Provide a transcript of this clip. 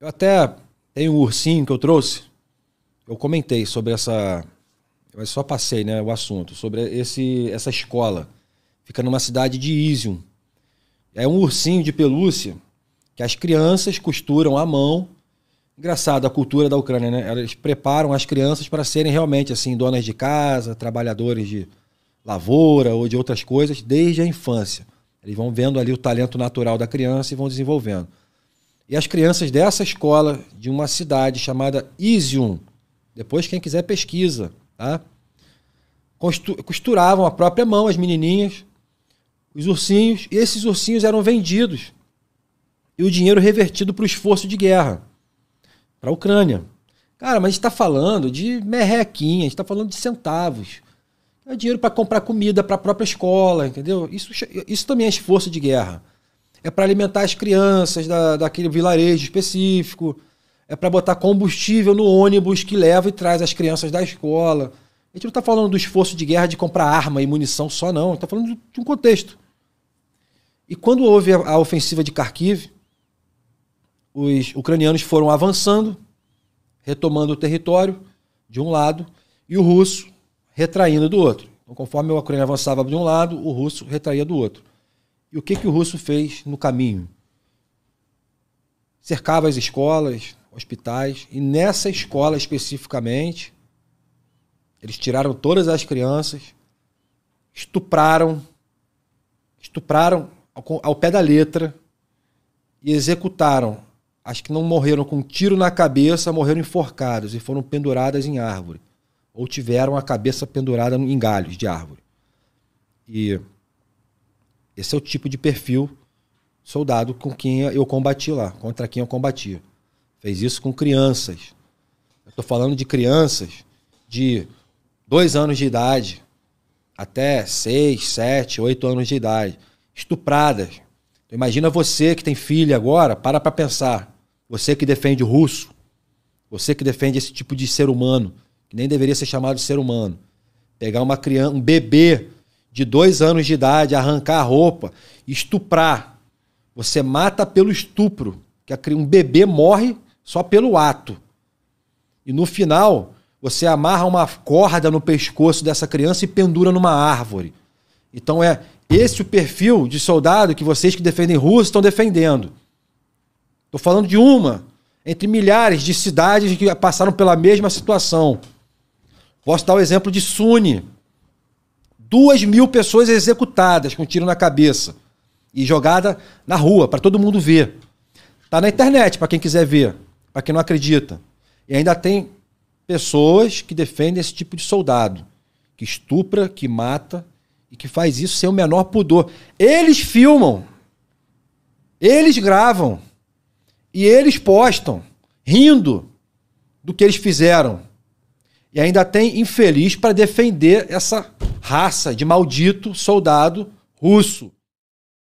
Eu até tenho um ursinho que eu trouxe. Eu comentei sobre essa. Eu só passei né, o assunto, sobre esse, essa escola. Fica numa cidade de Isium. É um ursinho de pelúcia que as crianças costuram à mão. Engraçado a cultura da Ucrânia, né? Elas preparam as crianças para serem realmente assim donas de casa, trabalhadores de lavoura ou de outras coisas desde a infância. Eles vão vendo ali o talento natural da criança e vão desenvolvendo. E as crianças dessa escola de uma cidade chamada Isium, depois quem quiser pesquisa, tá? Costuravam a própria mão as menininhas, os ursinhos, e esses ursinhos eram vendidos e o dinheiro revertido para o esforço de guerra, para a Ucrânia. Cara, mas a gente está falando de merrequinha, a gente está falando de centavos. É dinheiro para comprar comida para a própria escola, entendeu? Isso, isso também é esforço de guerra é para alimentar as crianças da, daquele vilarejo específico, é para botar combustível no ônibus que leva e traz as crianças da escola. A gente não está falando do esforço de guerra de comprar arma e munição só, não. Está falando de um contexto. E quando houve a ofensiva de Kharkiv, os ucranianos foram avançando, retomando o território de um lado e o russo retraindo do outro. Então, conforme a Ucrânia avançava de um lado, o russo retraía do outro. E o que, que o russo fez no caminho? Cercava as escolas, hospitais, e nessa escola especificamente, eles tiraram todas as crianças, estupraram, estupraram ao, ao pé da letra e executaram. As que não morreram com um tiro na cabeça, morreram enforcadas e foram penduradas em árvore. Ou tiveram a cabeça pendurada em galhos de árvore. E esse é o tipo de perfil soldado com quem eu combati lá, contra quem eu combati. Fez isso com crianças. Eu tô falando de crianças de dois anos de idade até seis, sete, oito anos de idade, estupradas. Então, imagina você que tem filha agora, para para pensar. Você que defende o russo, você que defende esse tipo de ser humano, que nem deveria ser chamado de ser humano. Pegar uma criança, um bebê de dois anos de idade, arrancar a roupa, estuprar. Você mata pelo estupro. que Um bebê morre só pelo ato. E no final, você amarra uma corda no pescoço dessa criança e pendura numa árvore. Então é esse o perfil de soldado que vocês que defendem Rússia estão defendendo. Estou falando de uma entre milhares de cidades que passaram pela mesma situação. Posso dar o exemplo de Suni, duas mil pessoas executadas com tiro na cabeça e jogada na rua para todo mundo ver. Tá na internet para quem quiser ver, para quem não acredita. E ainda tem pessoas que defendem esse tipo de soldado, que estupra, que mata e que faz isso sem o menor pudor. Eles filmam, eles gravam e eles postam, rindo do que eles fizeram. E ainda tem infeliz para defender essa raça de maldito soldado russo.